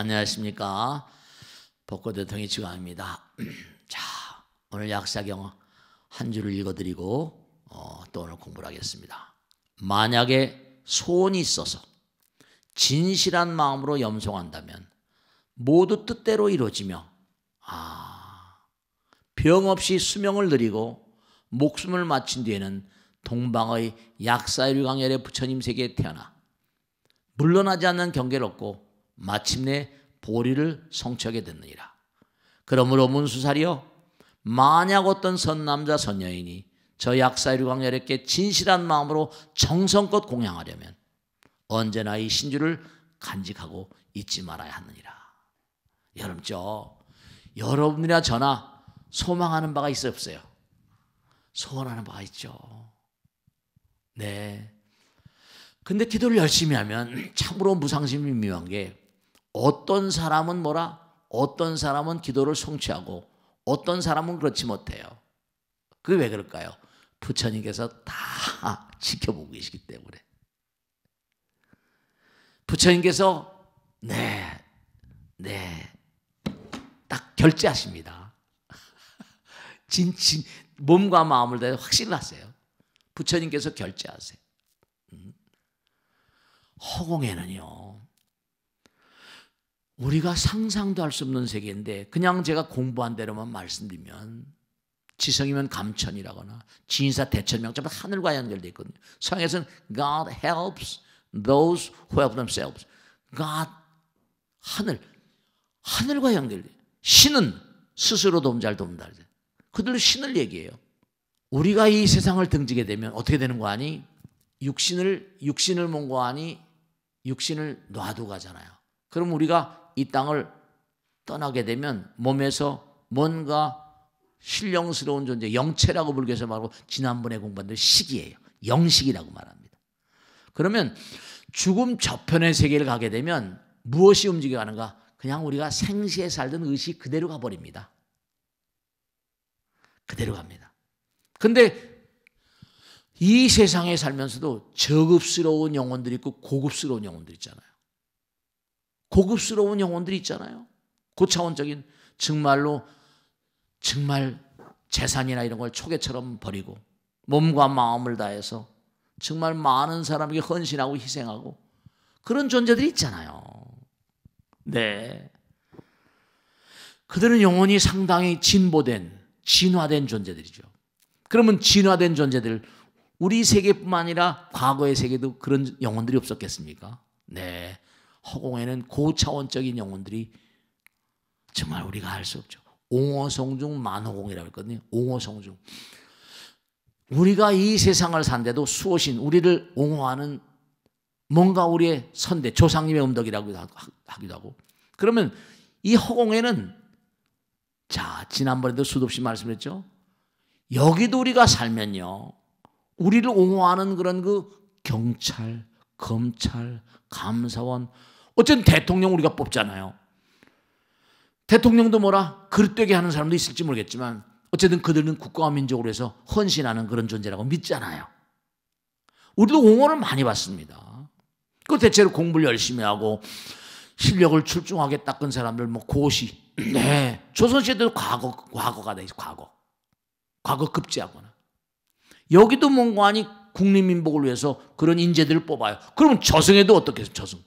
안녕하십니까. 복고대 통일지광입니다. 자, 오늘 약사경 한 줄을 읽어드리고 어, 또 오늘 공부를 하겠습니다. 만약에 소원이 있어서 진실한 마음으로 염송한다면 모두 뜻대로 이루어지며 아, 병 없이 수명을 늘리고 목숨을 마친 뒤에는 동방의 약사일강열의 부처님 세계에 태어나 물러나지 않는 경계를 얻고 마침내 보리를 성취하게 됐느니라. 그러므로 문수살이여 만약 어떤 선남자 선녀인이 저 약사의 광야에게 진실한 마음으로 정성껏 공양하려면 언제나 이 신주를 간직하고 잊지 말아야 하느니라. 여름죠. 여러분이나 저나 소망하는 바가 있어요 없어요? 소원하는 바가 있죠. 네. 근데 기도를 열심히 하면 참으로 무상심이 미묘한 게 어떤 사람은 뭐라? 어떤 사람은 기도를 성취하고 어떤 사람은 그렇지 못해요. 그게 왜 그럴까요? 부처님께서 다 지켜보고 계시기 때문에. 부처님께서 네, 네, 딱 결제하십니다. 진, 진, 몸과 마음을 다 확신을 하세요. 부처님께서 결제하세요. 음. 허공에는요, 우리가 상상도 할 수 없는 세계인데 그냥 제가 공부한 대로만 말씀드리면 지성이면 감천이라거나 진사 대천명자면 하늘과 연결돼 있거든요. 성에서는 God helps those who help themselves. God 하늘 하늘과 연결돼. 신은 스스로 도잘 돕는다. 그들로 신을 얘기해요. 우리가 이 세상을 등지게 되면 어떻게 되는 거 아니? 육신을 육신을 몽고하니 육신을 놔두고 가잖아요. 그럼 우리가 이 땅을 떠나게 되면 몸에서 뭔가 신령스러운 존재, 영체라고 불교에서 말하고 지난번에 공부한 대로 식이에요. 영식이라고 말합니다. 그러면 죽음 저편의 세계를 가게 되면 무엇이 움직여가는가? 그냥 우리가 생시에 살던 의식 그대로 가버립니다. 그대로 갑니다. 근데 이 세상에 살면서도 저급스러운 영혼들이 있고 고급스러운 영혼들 있잖아요. 고급스러운 영혼들이 있잖아요. 고차원적인 정말로 정말 재산이나 이런 걸 초계처럼 버리고 몸과 마음을 다해서 정말 많은 사람에게 헌신하고 희생하고 그런 존재들이 있잖아요. 네. 그들은 영혼이 상당히 진보된, 진화된 존재들이죠. 그러면 진화된 존재들, 우리 세계뿐만 아니라 과거의 세계도 그런 영혼들이 없었겠습니까? 네. 허공에는 고차원적인 영혼들이 정말 우리가 알 수 없죠. 옹어성중 만호공이라고 했거든요. 옹어성중. 우리가 이 세상을 산데도 수호신 우리를 옹호하는 뭔가 우리의 선대 조상님의 음덕이라고 하기도 하고 그러면 이 허공에는 자 지난번에도 수도 없이 말씀했죠. 여기도 우리가 살면요. 우리를 옹호하는 그런 그 경찰, 검찰, 감사원, 어쨌든 대통령 우리가 뽑잖아요. 대통령도 뭐라 그릇되게 하는 사람도 있을지 모르겠지만 어쨌든 그들은 국가와 민족으로 해서 헌신하는 그런 존재라고 믿잖아요. 우리도 공헌을 많이 받습니다. 그 대체로 공부를 열심히 하고 실력을 출중하게 닦은 사람들 뭐 고시 네 조선시대도 과거 과거가 돼 있어 과거 과거 급제하거나 여기도 뭔가 아니 국민민복을 위해서 그런 인재들을 뽑아요. 그러면 저승에도 어떻게 해서 저승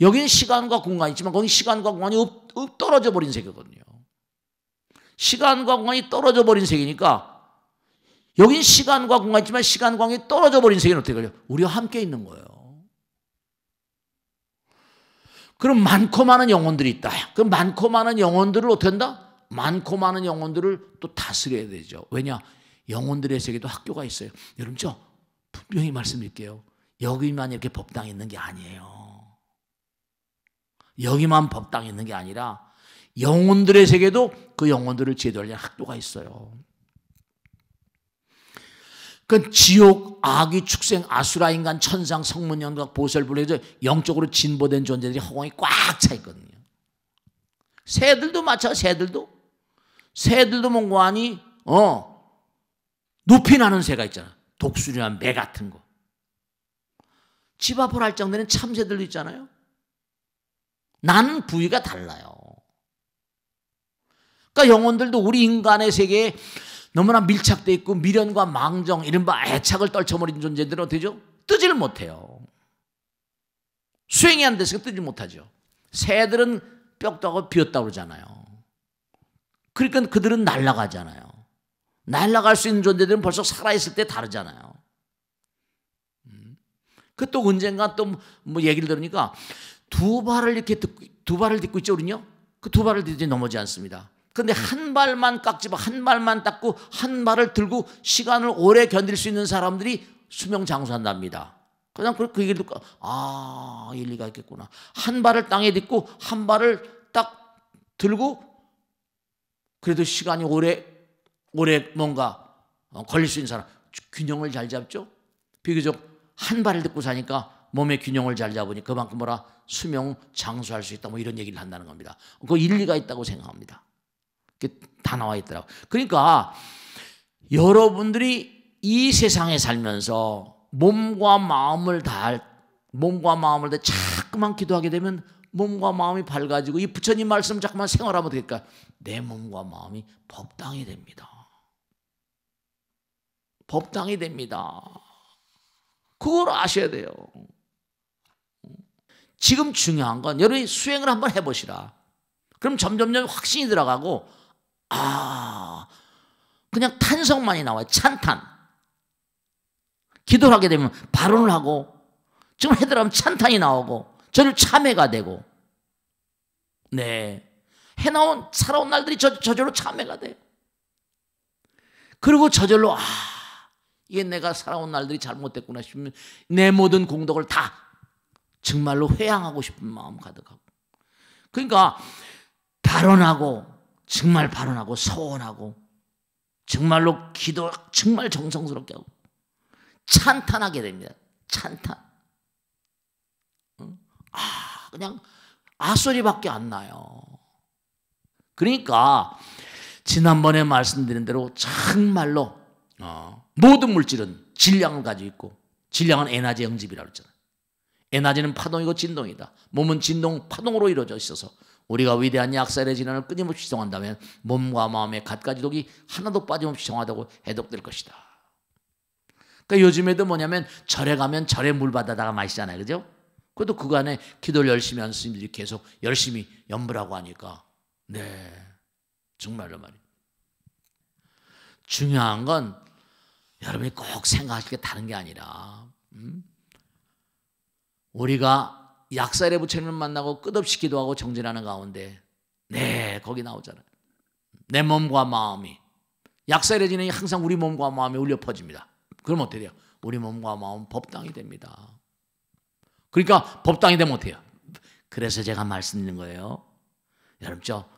여긴 시간과 공간이 지만 거기 시간과 공간이 없, 없 떨어져 버린 세계거든요. 시간과 공간이 떨어져 버린 세계니까 여긴 시간과 공간 있지만 시간과 공간이 떨어져 버린 세계는 어떻게 걸려? 우리와 함께 있는 거예요. 그럼 많고 많은 영혼들이 있다. 그럼 많고 많은 영혼들을 어떻게 한다? 많고 많은 영혼들을 또 다스려야 되죠. 왜냐? 영혼들의 세계도 학교가 있어요. 여러분 저 분명히 말씀드릴게요. 여기만 이렇게 법당이 있는 게 아니에요. 여기만 법당이 있는 게 아니라 영혼들의 세계도 그 영혼들을 제도하는 학교가 있어요. 그 지옥, 아귀, 축생, 아수라, 인간, 천상, 성문, 연각, 보살불에서 영적으로 진보된 존재들이 허공에 꽉차 있거든요. 새들도 마찬가 새들도. 새들도 몽고하니, 어, 높이 나는 새가 있잖아. 독수리나 매 같은 거. 집 앞을 할 정도는 참새들도 있잖아요. 나는 부위가 달라요. 그러니까 영혼들도 우리 인간의 세계에 너무나 밀착돼 있고 미련과 망정, 이른바 애착을 떨쳐버린 존재들은 어떻게 되죠? 뜨지를 못해요. 수행이 안 돼서 뜨지 못하죠. 새들은 뼈도 하고 비었다고 그러잖아요. 그러니까 그들은 날아가잖아요. 날아갈 수 있는 존재들은 벌써 살아있을 때 다르잖아요. 음. 그 또 언젠가 또뭐 뭐 얘기를 들으니까 두 발을 이렇게 듣고, 두 발을 딛고 있죠, 우리는요? 그 두 발을 딛지 넘어지 않습니다. 근데 한 발만 깎지고한 발만 닦고 한 발을 들고 시간을 오래 견딜 수 있는 사람들이 수명 장수한답니다. 그냥 그 얘기를 듣고 아 일리가 있겠구나. 한 발을 땅에 딛고 한 발을 딱 들고 그래도 시간이 오래 오래 뭔가 어, 걸릴 수 있는 사람 균형을 잘 잡죠. 비교적 한 발을 듣고 사니까 몸의 균형을 잘 잡으니 그만큼 뭐라 수명 장수할 수 있다 뭐 이런 얘기를 한다는 겁니다. 그 일리가 있다고 생각합니다. 그 다 나와 있더라고. 그러니까 여러분들이 이 세상에 살면서 몸과 마음을 다할 몸과 마음을 다 자꾸만 기도하게 되면 몸과 마음이 밝아지고 이 부처님 말씀 자꾸만 생활하면 되니까내 몸과 마음이 법당이 됩니다. 법당이 됩니다. 그걸 아셔야 돼요. 지금 중요한 건 여러분이 수행을 한번 해보시라. 그럼 점점점 확신이 들어가고 아 그냥 탄성만이 나와요. 찬탄. 기도를 하게 되면 발언을 하고 지금 해드라면 찬탄이 나오고 저를 참회가 되고 네 해나온 살아온 날들이 저, 저절로 참회가 돼요. 그리고 저절로 아 이게 내가 살아온 날들이 잘못됐구나 싶으면 내 모든 공덕을 다 정말로 회양하고 싶은 마음 가득하고. 그러니까 발언하고 정말 발언하고 소원하고 정말로 기도 정말 정성스럽게 하고 찬탄하게 됩니다. 찬탄. 아 그냥 아소리밖에 안 나요. 그러니까 지난번에 말씀드린 대로 정말로 어, 모든 물질은 질량을 가지고 있고 질량은 에너지 영집이라고 했잖아요. 에너지는 파동이고 진동이다. 몸은 진동 파동으로 이루어져 있어서 우리가 위대한 약살의 진환을 끊임없이 시정한다면 몸과 마음의 갖가지 독이 하나도 빠짐없이 정하다고 해독될 것이다. 그러니까 요즘에도 뭐냐면 절에 가면 절에 물 받아다가 마시잖아요. 그죠? 그래도 그간에 기도를 열심히 한 스님들이 계속 열심히 연불하고 하니까 네 정말로 말이에요. 중요한 건 여러분이 꼭 생각하실 게 다른 게 아니라 음? 우리가 약살의 부처님을 만나고 끝없이 기도하고 정진하는 가운데 네 거기 나오잖아요. 내 몸과 마음이 약살의 진행이 항상 우리 몸과 마음이 울려 퍼집니다. 그럼 어떻게 돼요? 우리 몸과 마음 법당이 됩니다. 그러니까 법당이 되면 어해요 그래서 제가 말씀드린 거예요. 여러분 저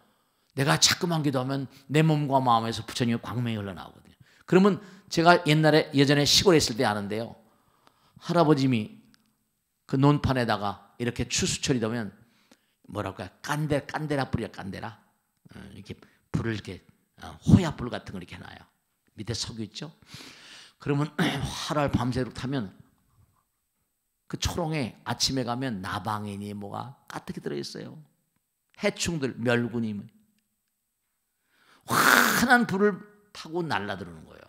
내가 자꾸만 기도하면 내 몸과 마음에서 부처님의 광명이 흘러나오거든요. 그러면 제가 옛날에 예전에 시골에 있을 때 아는데요. 할아버님이 그 논판에다가 이렇게 추수철이 되면 뭐랄까 깐데 깐데라 뿌이야 깐데라 어, 이렇게 불을 이렇게 어, 호야불 같은 걸 이렇게 해놔요 밑에 석유 있죠 그러면 활활 밤새도록 타면 그 초롱에 아침에 가면 나방이니 뭐가 까득히 들어있어요 해충들 멸군이 뭐. 환한 불을 타고 날라드는 거예요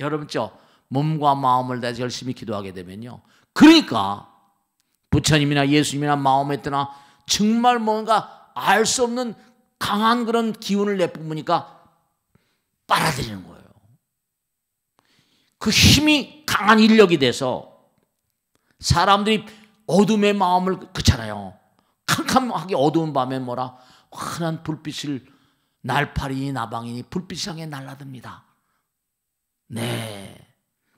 여러분 저 몸과 마음을 다해서 열심히 기도하게 되면요 그러니까 부처님이나 예수님이나 마음에뜨나 정말 뭔가 알 수 없는 강한 그런 기운을 내뿜으니까 빨아들이는 거예요. 그 힘이 강한 인력이 돼서 사람들이 어둠의 마음을 그잖아요. 캄캄하게 어두운 밤에 뭐라 환한 불빛을 날파리니 나방이니 불빛 향에 날라듭니다. 네.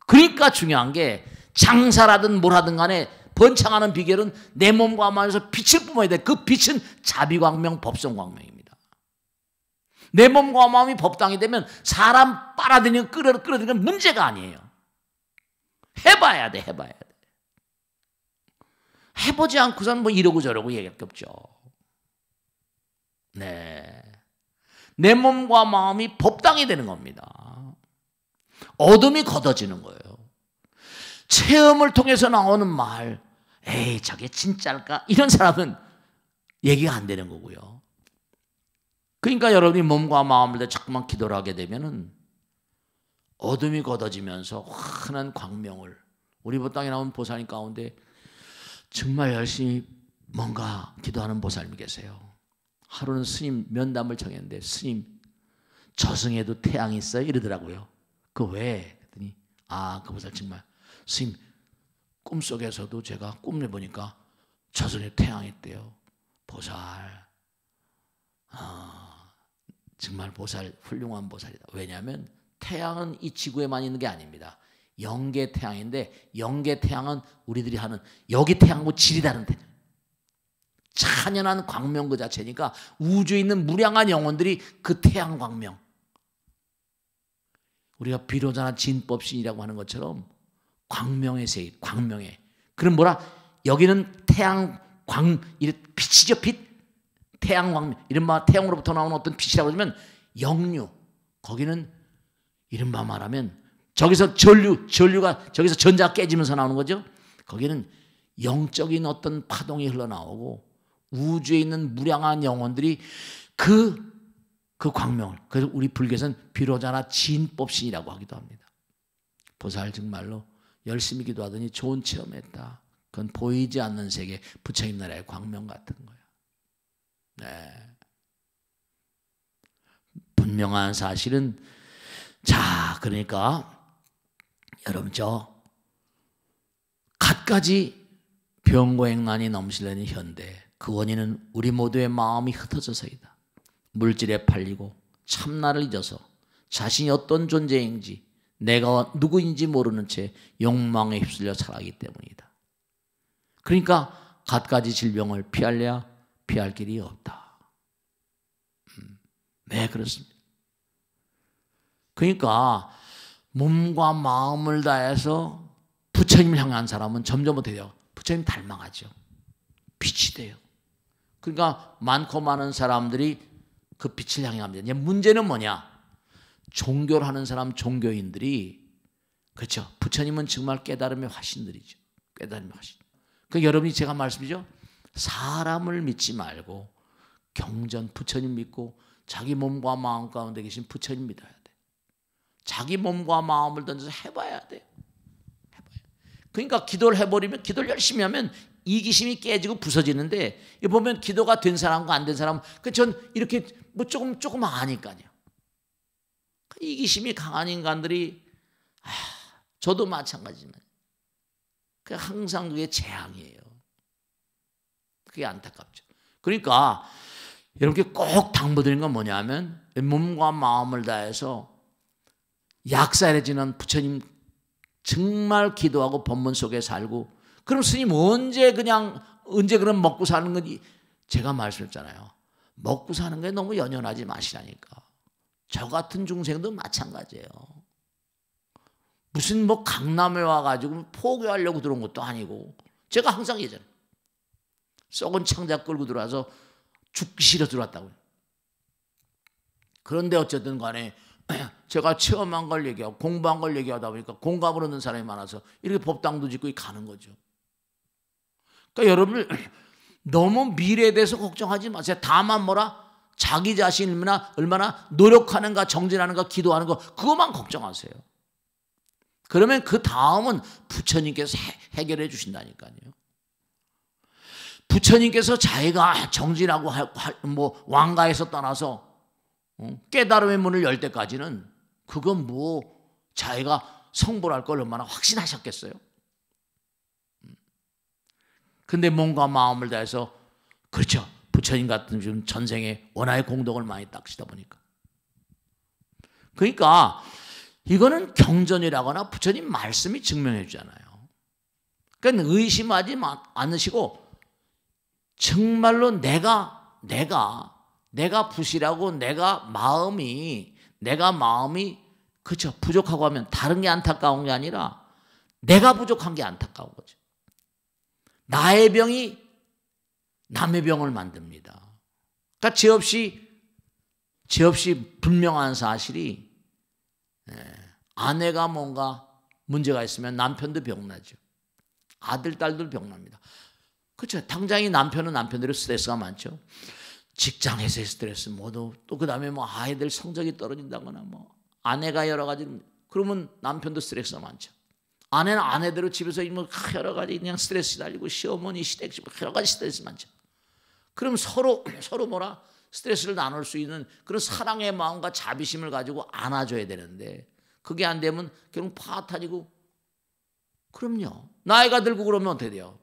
그러니까 중요한 게 장사라든 뭐라든 간에 번창하는 비결은 내 몸과 마음에서 빛을 뿜어야 돼. 그 빛은 자비광명, 법성광명입니다. 내 몸과 마음이 법당이 되면 사람 빨아들이는 끌어 끌어들이는 문제가 아니에요. 해봐야 돼, 해봐야 돼. 해보지 않고선 뭐 이러고 저러고 얘기할 게 없죠. 네. 내 몸과 마음이 법당이 되는 겁니다. 어둠이 걷어지는 거예요. 체험을 통해서 나오는 말, 에이, 저게 진짜일까? 이런 사람은 얘기가 안 되는 거고요. 그러니까 여러분이 몸과 마음을 다 자꾸만 기도를 하게 되면은 어둠이 걷어지면서 환한 광명을 우리 땅에 나온 보살님 가운데 정말 열심히 뭔가 기도하는 보살님이 계세요. 하루는 스님 면담을 정했는데 스님 저승에도 태양이 있어요 이러더라고요. 그 왜? 그랬더니 아그 보살 정말 스님 꿈속에서도 제가 꿈을 보니까 저손에 태양이 있대요 보살. 아, 정말 보살, 훌륭한 보살이다. 왜냐하면 태양은 이 지구에만 있는 게 아닙니다. 영계 태양인데 영계 태양은 우리들이 하는 여기 태양하고 질이 다른 데 찬연한 광명 그 자체니까 우주에 있는 무량한 영혼들이 그 태양 광명 우리가 비로자나 진법신이라고 하는 것처럼 광명의 세일, 광명의. 그럼 뭐라? 여기는 태양 광, 빛이죠, 빛? 태양 광명. 이른바 태양으로부터 나오는 어떤 빛이라고 하면 영류. 거기는 이른바 말하면 저기서 전류, 전류가 저기서 전자가 깨지면서 나오는 거죠. 거기는 영적인 어떤 파동이 흘러나오고 우주에 있는 무량한 영혼들이 그, 그 광명을, 그래서 우리 불교에서는 비로자나 진법신이라고 하기도 합니다. 보살증말로 열심히 기도하더니 좋은 체험했다. 그건 보이지 않는 세계 부처님 나라의 광명 같은 거야. 네. 분명한 사실은 자 그러니까 여러분 저 갖가지 병고행난이 넘치려는 현대 그 원인은 우리 모두의 마음이 흩어져서이다. 물질에 팔리고 참나를 잊어서 자신이 어떤 존재인지 내가 누구인지 모르는 채 욕망에 휩쓸려 살아가기 때문이다. 그러니까 갖가지 질병을 피할래야 피할 길이 없다. 음, 네, 그렇습니다. 그러니까 몸과 마음을 다해서 부처님을 향한 사람은 점점 어떻게 돼요? 부처님 닮아가죠. 빛이 돼요. 그러니까 많고 많은 사람들이 그 빛을 향해 갑니다. 문제는 뭐냐? 종교를 하는 사람 종교인들이 그렇죠. 부처님은 정말 깨달음의 화신들이죠. 깨달음의 화신. 그 여러분이 제가 말씀이죠. 사람을 믿지 말고 경전 부처님 믿고 자기 몸과 마음 가운데 계신 부처님 믿어야 돼. 자기 몸과 마음을 던져서 해봐야 돼. 해봐야. 그러니까 기도를 해버리면 기도를 열심히 하면 이기심이 깨지고 부서지는데 이 보면 기도가 된 사람과 안 된 사람 그전 이렇게 뭐 조금 조금 아니까요. 이기심이 강한 인간들이 아, 저도 마찬가지지만 그 항상 그게 재앙이에요. 그게 안타깝죠. 그러니까 이렇게 꼭 당부드리는 건 뭐냐면 몸과 마음을 다해서 약살해지는 부처님 정말 기도하고 법문 속에 살고 그럼 스님 언제 그냥 언제 그럼 먹고 사는 건지 제가 말씀했잖아요. 먹고 사는 게 너무 연연하지 마시라니까. 저 같은 중생도 마찬가지예요. 무슨 뭐 강남에 와가지고 포교하려고 들어온 것도 아니고 제가 항상 예전에 썩은 창자 끌고 들어와서 죽기 싫어 들어왔다고요. 그런데 어쨌든 간에 제가 체험한 걸 얘기하고 공부한 걸 얘기하다 보니까 공감을 얻는 사람이 많아서 이렇게 법당도 짓고 가는 거죠. 그러니까 여러분 너무 미래에 대해서 걱정하지 마세요. 다만 뭐라 자기 자신이 나 얼마나 노력하는가, 정진하는가, 기도하는 거, 그것만 걱정하세요. 그러면 그 다음은 부처님께서 해결해 주신다니까요. 부처님께서 자기가 정진하고 뭐 왕가에서 떠나서 어, 깨달음의 문을 열 때까지는 그건 뭐 자기가 성불할 걸 얼마나 확신하셨겠어요? 음. 근데 몸과 마음을 다해서 그렇죠. 부처님 같은 지금 전생에 원화의 공덕을 많이 닦시다 보니까. 그러니까 이거는 경전이라거나 부처님 말씀이 증명해 주잖아요. 그러니까 의심하지 않으시고 정말로 내가 내가 내가 부실하고 내가 마음이 내가 마음이 그렇 부족하고 하면 다른 게 안타까운 게 아니라 내가 부족한 게 안타까운 거죠. 나의 병이 남의 병을 만듭니다. 그러니까 죄 없이 죄 없이 분명한 사실이 예, 아내가 뭔가 문제가 있으면 남편도 병나죠. 아들 딸도 병납니다. 그렇죠. 당장이 남편은 남편대로 스트레스가 많죠. 직장에서의 스트레스 모두 또 그다음에 뭐 아이들 성적이 떨어진다거나 뭐 아내가 여러 가지 그러면 남편도 스트레스가 많죠. 아내는 아내대로 집에서 뭐 여러 가지 그냥 스트레스 달리고 시어머니 시댁 여러 가지 스트레스 많죠. 그럼 서로 서로 뭐라 스트레스를 나눌 수 있는 그런 사랑의 마음과 자비심을 가지고 안아줘야 되는데 그게 안 되면 결국 파탄이고 그럼요. 나이가 들고 그러면 어떻게 돼요?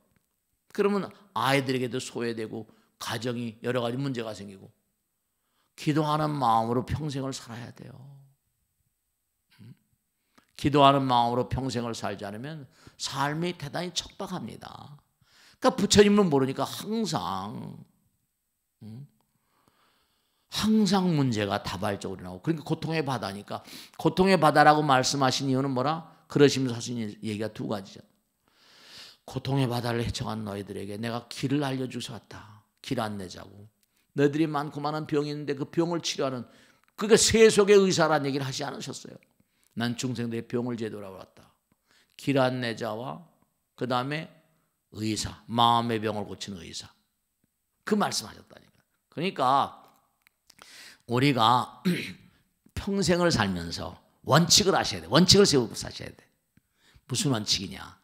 그러면 아이들에게도 소외되고 가정이 여러 가지 문제가 생기고 기도하는 마음으로 평생을 살아야 돼요. 음? 기도하는 마음으로 평생을 살지 않으면 삶이 대단히 척박합니다. 그러니까 부처님은 모르니까 항상 항상 문제가 다발적으로 나오고 그러니까 고통의 바다니까 고통의 바다라고 말씀하신 이유는 뭐라? 그러시면서 하신 얘기가 두 가지죠. 고통의 바다를 헤쳐간 너희들에게 내가 길을 알려주셨다. 길 안내자고. 너희들이 많고 많은 병이 있는데 그 병을 치료하는 그게 세속의 의사란 얘기를 하지 않으셨어요. 난 중생들의 병을 제도라고 왔다. 길 안내자와 그 다음에 의사, 마음의 병을 고치는 의사. 그 말씀하셨다니. 그러니까 우리가 평생을 살면서 원칙을 아셔야 돼. 원칙을 세우고 사셔야 돼. 무슨 원칙이냐?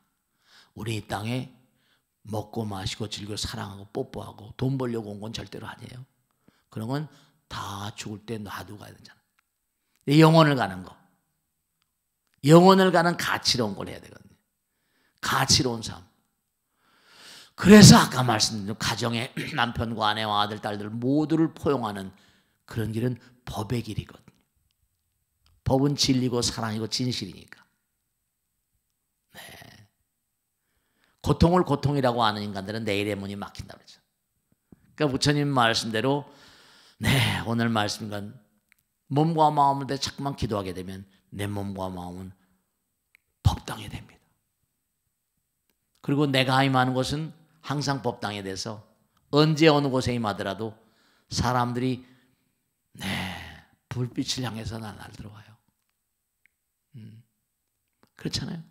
우리 이 땅에 먹고 마시고 즐겨 사랑하고 뽀뽀하고 돈 벌려고 온 건 절대로 아니에요. 그런 건 다 죽을 때 놔두고 가야 되잖아. 영혼을 가는 거. 영혼을 가는 가치로운 걸 해야 되거든요. 가치로운 삶. 그래서 아까 말씀드린 가정의 남편과 아내와 아들, 딸들 모두를 포용하는 그런 길은 법의 길이거든요. 법은 진리고 사랑이고 진실이니까. 네. 고통을 고통이라고 하는 인간들은 내일의 문이 막힌다 그러죠. 그러니까 부처님 말씀대로 네, 오늘 말씀은 몸과 마음을 대 자꾸만 기도하게 되면 내 몸과 마음은 법당이 됩니다. 그리고 내가 임하는 것은 항상 법당에 대해서 언제 어느 곳에 임하더라도 사람들이 네 불빛을 향해서 나날 들어와요. 음, 그렇잖아요.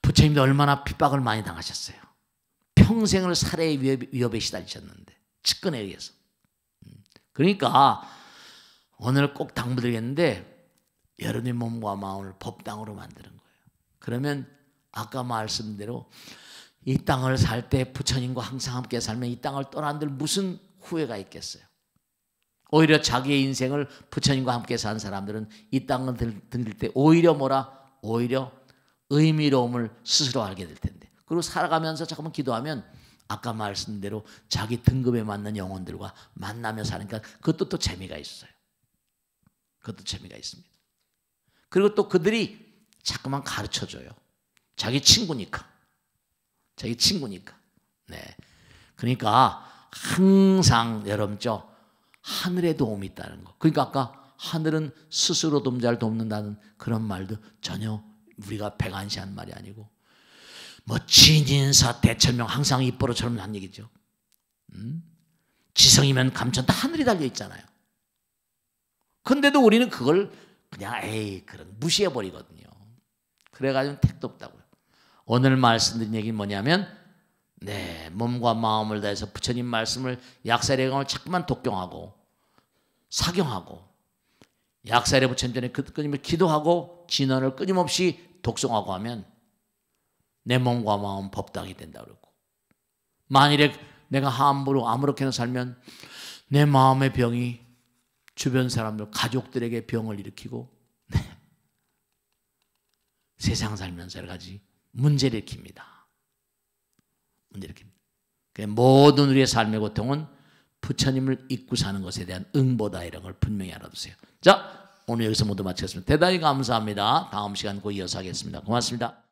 부처님도 얼마나 핍박을 많이 당하셨어요. 평생을 살해의 위협에 시달리셨는데 측근에 의해서. 음, 그러니까 오늘 꼭 당부드리겠는데 여러분의 몸과 마음을 법당으로 만드는 거예요. 그러면 아까 말씀대로 이 땅을 살 때 부처님과 항상 함께 살면 이 땅을 떠난들 무슨 후회가 있겠어요. 오히려 자기의 인생을 부처님과 함께 산 사람들은 이 땅을 들릴 때 오히려 뭐라? 오히려 의미로움을 스스로 알게 될 텐데. 그리고 살아가면서 잠깐만 기도하면 아까 말씀대로 자기 등급에 맞는 영혼들과 만나며 사니까 그것도 또 재미가 있어요. 그것도 재미가 있습니다. 그리고 또 그들이 자꾸만 가르쳐줘요. 자기 친구니까. 자기 친구니까. 네. 그러니까 항상 여러분죠 하늘의 도움이 있다는 거. 그러니까 아까 하늘은 스스로 돕자를 돕는다는 그런 말도 전혀 우리가 배관시한 말이 아니고 뭐 진인사 대천명 항상 입버릇처럼 난 얘기죠. 음? 지성이면 감천 다 하늘이 달려 있잖아요. 근데도 우리는 그걸 그냥 에이 그런 무시해 버리거든요. 그래가지고 택도 없다고. 오늘 말씀드린 얘기는 뭐냐면 네, 몸과 마음을 다해서 부처님 말씀을 약살의 강을 자꾸만 독경하고 사경하고 약사의 부처님 전에 그 끊임없이 기도하고 진언을 끊임없이 독송하고 하면 내 몸과 마음 법당이 된다 그러고 만일에 내가 함부로 아무렇게나 살면 내 마음의 병이 주변 사람들 가족들에게 병을 일으키고 네, 세상 살면서 여러 가지 문제를 일으킵니다. 문제를 일으킵니다. 모든 우리의 삶의 고통은 부처님을 잊고 사는 것에 대한 응보다 이런 걸 분명히 알아두세요. 자, 오늘 여기서 모두 마치겠습니다. 대단히 감사합니다. 다음 시간 꼭 이어서 하겠습니다. 고맙습니다.